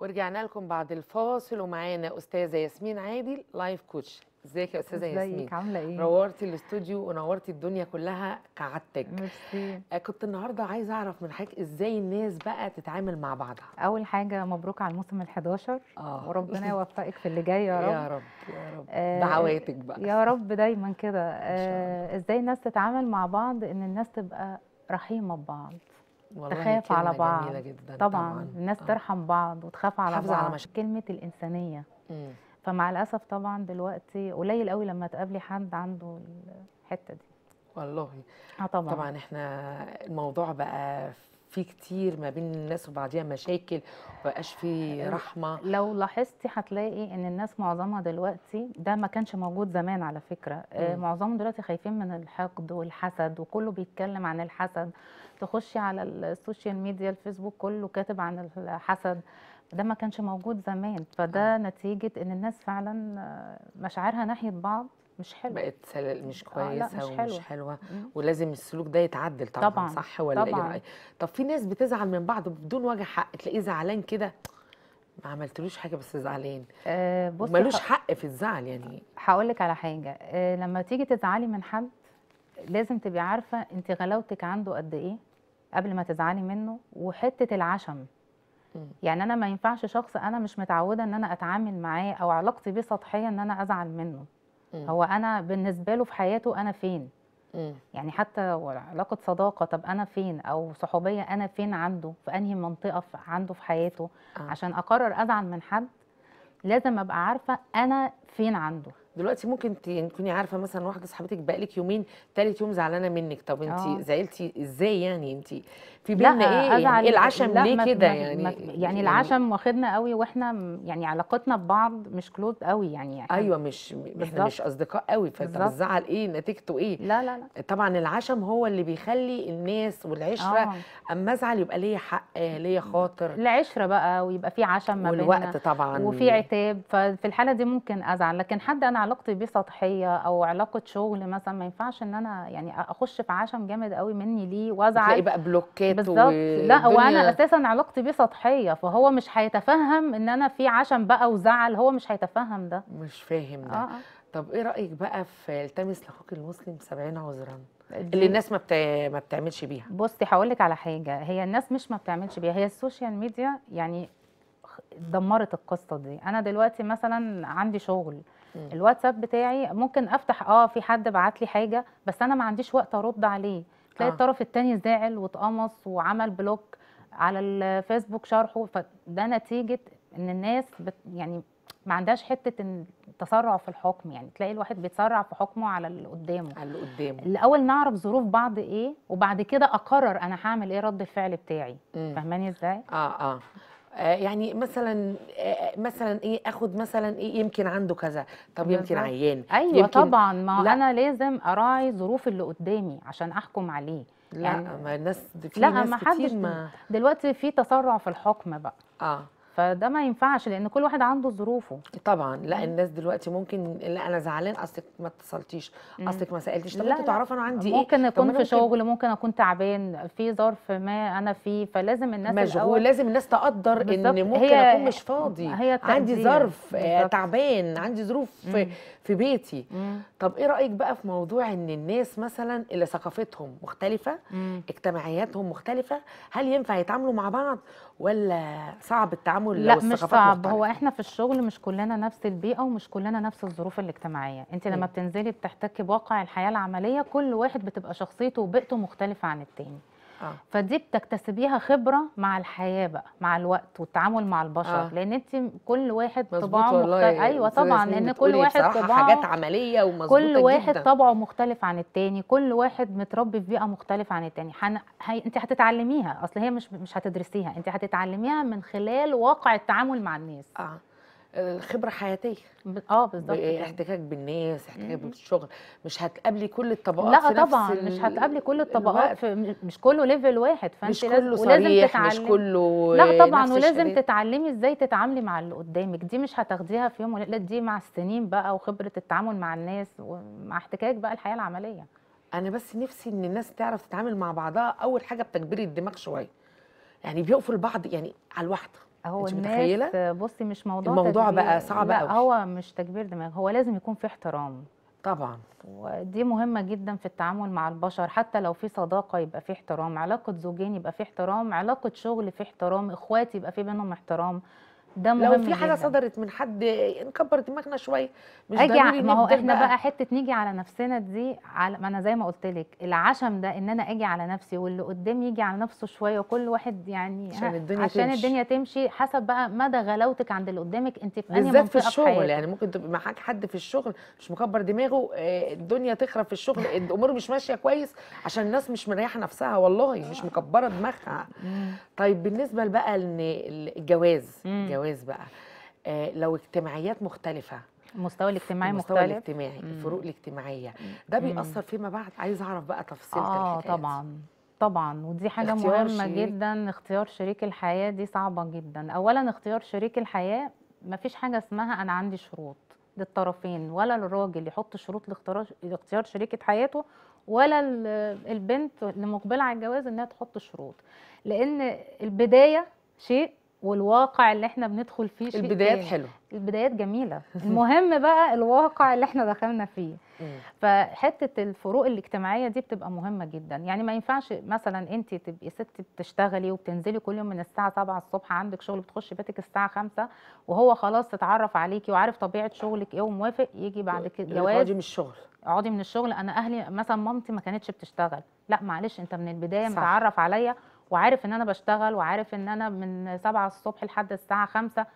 ورجعنا لكم بعد الفاصل ومعانا استاذه ياسمين عادل لايف كوتش ازيك يا استاذه ياسمين ازيك عامله ايه نورتي الاستوديو ونورتي الدنيا كلها كعادتك ميرسي آه، كنت النهارده عايزه اعرف من حضرتك ازاي الناس بقى تتعامل مع بعضها اول حاجه مبروك على الموسم ال11 آه. وربنا يوفقك في اللي جاي يا رب يا رب يا رب آه دعواتك بقى يا رب دايما كده آه ازاي الناس تتعامل مع بعض ان الناس تبقى رحيمه ببعض تخاف على بعض جميلة جدا طبعا, طبعاً. الناس آه. ترحم بعض وتخاف على بعض على مش... كلمه الانسانيه مم. فمع الاسف طبعا دلوقتي قليل قوي لما تقابلي حد عنده الحته دي والله اه طبعا طبعا احنا الموضوع بقى في كتير ما بين الناس وبعضيها مشاكل وبقاش في رحمه لو لاحظتي هتلاقي ان الناس معظمها دلوقتي ده ما كانش موجود زمان على فكره مم. معظمهم دلوقتي خايفين من الحقد والحسد وكله بيتكلم عن الحسد تخشي على السوشيال ميديا الفيسبوك كله كاتب عن الحسد ده ما كانش موجود زمان فده آه. نتيجه ان الناس فعلا مشاعرها ناحيه بعض مش حلوه بقت مش آه، كويسه آه مش حلوة. ومش حلوه ولازم السلوك ده يتعدل طبعا, طبعا. صح ولا إيه طبعا. ايه طب في ناس بتزعل من بعض بدون وجه حق تلاقيه زعلان كده ما عملتلوش حاجه بس زعلان آه ملوش ح... حق في الزعل يعني هقول لك على حاجه آه لما تيجي تزعلي من حد لازم تبقي عارفه انت غلاوتك عنده قد ايه قبل ما تزعلي منه وحته العشم يعني انا ما ينفعش شخص انا مش متعوده ان انا اتعامل معاه او علاقتي بيه سطحيه ان انا ازعل منه م. هو انا بالنسبه له في حياته انا فين م. يعني حتى علاقه صداقه طب انا فين او صحوبيه انا فين عنده في انهي منطقه عنده في حياته آه. عشان اقرر ازعل من حد لازم ابقى عارفه انا فين عنده دلوقتي ممكن يعني تكوني عارفه مثلا واحده صاحبتك بقالك يومين ثالث يوم زعلانه منك طب انت آه. زعلتي ازاي يعني انت في بينا ايه يعني إيه العشم ليه كده يعني يعني, يعني العشم واخدنا قوي واحنا يعني علاقتنا ببعض مش كلوز قوي يعني, يعني ايوه مش احنا مش اصدقاء قوي فتزعل ايه نتيجته ايه لا لا لا طبعا العشم هو اللي بيخلي الناس والعشره آه. اما ازعل يبقى ليا حق ليا خاطر العشره بقى ويبقى في عشم ما بيننا والوقت طبعا وفي عتاب ففي الحاله دي ممكن ازعل لكن حد انا علاقتي بيه سطحيه او علاقه شغل مثلا ما ينفعش ان انا يعني اخش في عشم جامد قوي مني ليه وازعل تلاقي بقى بلوكات بالظبط لا وانا اساسا علاقتي بيه سطحيه فهو مش هيتفهم ان انا في عشم بقى وزعل هو مش هيتفهم ده مش فاهم ده آه. آه. طب ايه رايك بقى في التمس لاخوك المسلم 70 عذرا اللي الناس ما, بت... ما بتعملش بيها بصي هقول لك على حاجه هي الناس مش ما بتعملش بيها هي السوشيال ميديا يعني دمرت القصه دي انا دلوقتي مثلا عندي شغل الواتساب بتاعي ممكن افتح اه في حد بعت لي حاجه بس انا ما عنديش وقت ارد عليه تلاقي آه. الطرف الثاني زعل واتقمص وعمل بلوك على الفيسبوك شرحه فده نتيجه ان الناس بت يعني ما عندهاش حته التسرع في الحكم يعني تلاقي الواحد بيتسرع في حكمه على اللي قدامه على اللي قدامه الاول نعرف ظروف بعض ايه وبعد كده اقرر انا هعمل ايه رد الفعل بتاعي فاهماني ازاي اه اه آه، يعني مثلا آه، آه، مثلا ايه اخد مثلا ايه يمكن عنده كذا طب يمكن عيان ايوه يمكن طبعا ما لا. انا لازم اراعي ظروف اللي قدامي عشان احكم عليه لا يعني ما الناس في لا ناس ما حدش ما دلوقتي في تسرع في الحكم بقى اه فده ما ينفعش لان كل واحد عنده ظروفه طبعا لا الناس دلوقتي ممكن لا انا زعلان اصلك ما اتصلتيش اصلك ما سالتيش طب انت تعرف انا عندي ممكن ايه ممكن اكون في شغل ممكن اكون تعبان في ظرف ما انا فيه فلازم الناس مشغول لازم الناس تقدر ان ممكن هي اكون مش فاضي هي عندي ظرف آه، تعبان عندي ظروف في, في بيتي مم. طب ايه رايك بقى في موضوع ان الناس مثلا اللي ثقافتهم مختلفه مم. اجتماعياتهم مختلفه هل ينفع يتعاملوا مع بعض ولا صعب التعامل التعامل لا مش صعب هو احنا في الشغل مش كلنا نفس البيئه ومش كلنا نفس الظروف الاجتماعيه انت لما بتنزلي بتحتكي بواقع الحياه العمليه كل واحد بتبقى شخصيته وبيئته مختلفه عن التاني آه. فدي بتكتسبيها خبره مع الحياه بقى مع الوقت والتعامل مع البشر آه. لان انت كل واحد طباعه مختلف ايوه طبعا لان كل واحد طباعه حاجات عمليه ومظبوطه كل واحد جداً. طبعه مختلف عن التاني كل واحد متربي في بيئه مختلفه عن التاني حن... هي... انت هتتعلميها اصل هي مش مش هتدرسيها انت هتتعلميها من خلال واقع التعامل مع الناس آه. خبره حياتيه اه بالظبط احتكاك بالناس احتكاك بالشغل مش هتقابلي كل الطبقات لا طبعا نفس مش هتقابلي كل الطبقات في مش كله ليفل واحد فانت مش كله لازم ولازم تتعلمي مش كله لا طبعا ولازم شريط. تتعلمي ازاي تتعاملي مع اللي قدامك دي مش هتاخديها في يوم لا دي مع السنين بقى وخبره التعامل مع الناس ومع احتكاك بقى الحياه العمليه انا بس نفسي ان الناس تعرف تتعامل مع بعضها اول حاجه بتجبري الدماغ شويه يعني بيقفوا لبعض يعني على الواحده هو الناس متخيلة؟ بصي مش موضوع الموضوع تكبير. بقى صعب قوي هو مش تكبير دماغ هو لازم يكون في احترام طبعا ودي مهمة جدا في التعامل مع البشر حتى لو في صداقة يبقى في احترام علاقة زوجين يبقى في احترام علاقة شغل في احترام اخوات يبقى في بينهم احترام ده مهم لو في حاجه جداً. صدرت من حد نكبر دماغنا شويه مش اجي ما هو احنا بقى, بقى حته نيجي على نفسنا دي على ما انا زي ما قلت لك العشم ده ان انا اجي على نفسي واللي قدامي يجي على نفسه شويه وكل واحد يعني عشان الدنيا عشان تمشي. الدنيا تمشي حسب بقى مدى غلاوتك عند اللي قدامك انت في انهي منطقه في الشغل يعني ممكن تبقى معاك حد في الشغل مش مكبر دماغه آه، الدنيا تخرب في الشغل الامور مش ماشيه كويس عشان الناس مش مريحه نفسها والله مش مكبره دماغها طيب بالنسبه بقى للجواز الجواز الجواز بقى آه، لو اجتماعيات مختلفه المستوى الاجتماعي المستوى مختلف الاجتماعي مم. الفروق الاجتماعيه ده بيأثر فيما بعد عايز اعرف بقى تفصيل اه طبعا طبعا ودي حاجه مهمه شريك. جدا اختيار شريك الحياه دي صعبه جدا اولا اختيار شريك الحياه مفيش حاجه اسمها انا عندي شروط للطرفين ولا الراجل يحط شروط لاختيار شريكه حياته ولا البنت اللي مقبله على الجواز انها تحط شروط لان البدايه شيء والواقع اللي احنا بندخل فيه شيء البدايات حلوه البدايات جميله المهم بقى الواقع اللي احنا دخلنا فيه فحته الفروق الاجتماعيه دي بتبقى مهمه جدا يعني ما ينفعش مثلا انت تبقي ست بتشتغلي وبتنزلي كل يوم من الساعه 7 الصبح عندك شغل بتخشي بيتك الساعه 5 وهو خلاص اتعرف عليكي وعارف طبيعه شغلك ايه وموافق يجي بعد كده جواز من الشغل اقعدي من الشغل انا اهلي مثلا مامتي ما كانتش بتشتغل لا معلش انت من البدايه صح. متعرف عليا وعارف ان انا بشتغل وعارف ان انا من 7 الصبح لحد الساعه 5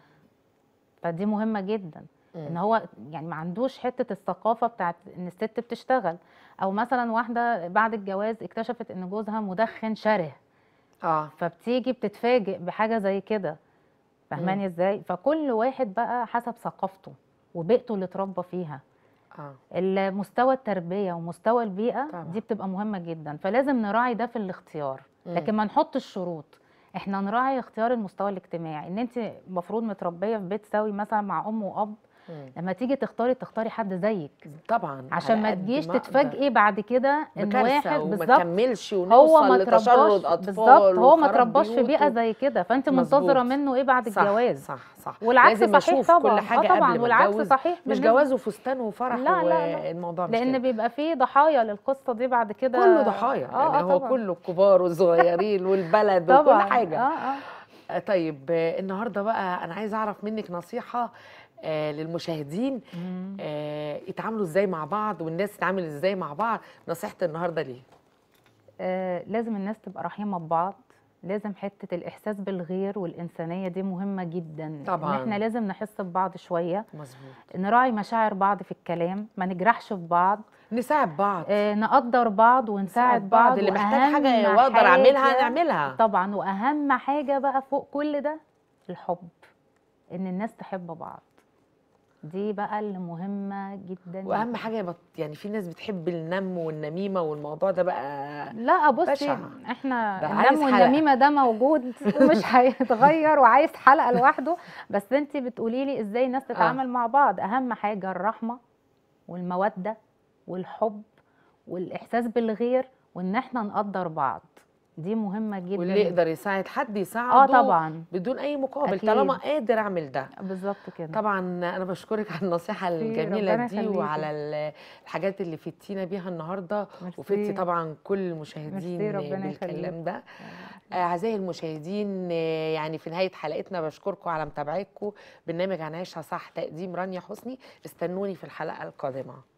فدي مهمه جدا ان هو يعني ما عندوش حته الثقافه بتاعت ان الست بتشتغل او مثلا واحده بعد الجواز اكتشفت ان جوزها مدخن شره اه فبتيجي بتتفاجئ بحاجه زي كده فاهماني ازاي فكل واحد بقى حسب ثقافته وبيئته اللي اتربى فيها آه. مستوى التربيه ومستوى البيئه طبعا. دي بتبقى مهمه جدا فلازم نراعي ده في الاختيار لكن ما نحط شروط احنا نراعي اختيار المستوى الاجتماعي ان انت المفروض متربيه في بيت سوي مثلا مع ام واب لما تيجي تختاري تختاري حد زيك طبعا عشان ما تجيش تتفاجئي بعد كده ان واحد بالظبط تكملش ونوصل لتشرد بالظبط هو ما ترباش في بيئه زي كده فانت منتظره منه ايه بعد صح الجواز صح صح والعكس لازم صحيح أشوف طبعا كل آه حاجه طبعا قبل والعكس صحيح مش جواز وفستان وفرح لا لا الموضوع مش لان كده. بيبقى فيه ضحايا للقصه دي بعد كده كله ضحايا آه، يعني آه، هو كله الكبار والصغيرين والبلد وكل حاجه آه آه. طيب النهارده بقى انا عايزه اعرف منك نصيحه آه، للمشاهدين آه، يتعاملوا ازاي مع بعض والناس تتعامل ازاي مع بعض نصيحه النهارده ليه آه، لازم الناس تبقى رحيمه ببعض لازم حته الاحساس بالغير والانسانيه دي مهمه جدا طبعا ان احنا لازم نحس ببعض شويه مظبوط نراعي مشاعر بعض في الكلام ما نجرحش في بعض نساعد بعض آه نقدر بعض ونساعد بعض, بعض. اللي محتاج حاجه واقدر اعملها نعملها طبعا واهم حاجه بقى فوق كل ده الحب ان الناس تحب بعض دي بقى اللي مهمه جدا واهم حاجه يعني في ناس بتحب النم والنميمه والموضوع ده بقى لا بصي احنا النم والنميمه ده موجود ومش هيتغير وعايز حلقه لوحده بس انت بتقولي لي ازاي الناس آه. تتعامل آه. مع بعض اهم حاجه الرحمه والموده والحب والاحساس بالغير وان احنا نقدر بعض دي مهمه جدا واللي يقدر يساعد حد يساعده اه طبعا بدون اي مقابل أكيد. طالما قادر اعمل ده بالظبط كده طبعا انا بشكرك على النصيحه الجميله دي وعلى الحاجات اللي فتينا بيها النهارده وفدتي طبعا كل المشاهدين بالكلام ده آه، اعزائي المشاهدين آه، يعني في نهايه حلقتنا بشكركم على متابعتكم برنامج عن عيشها صح تقديم رانيا حسني استنوني في الحلقه القادمه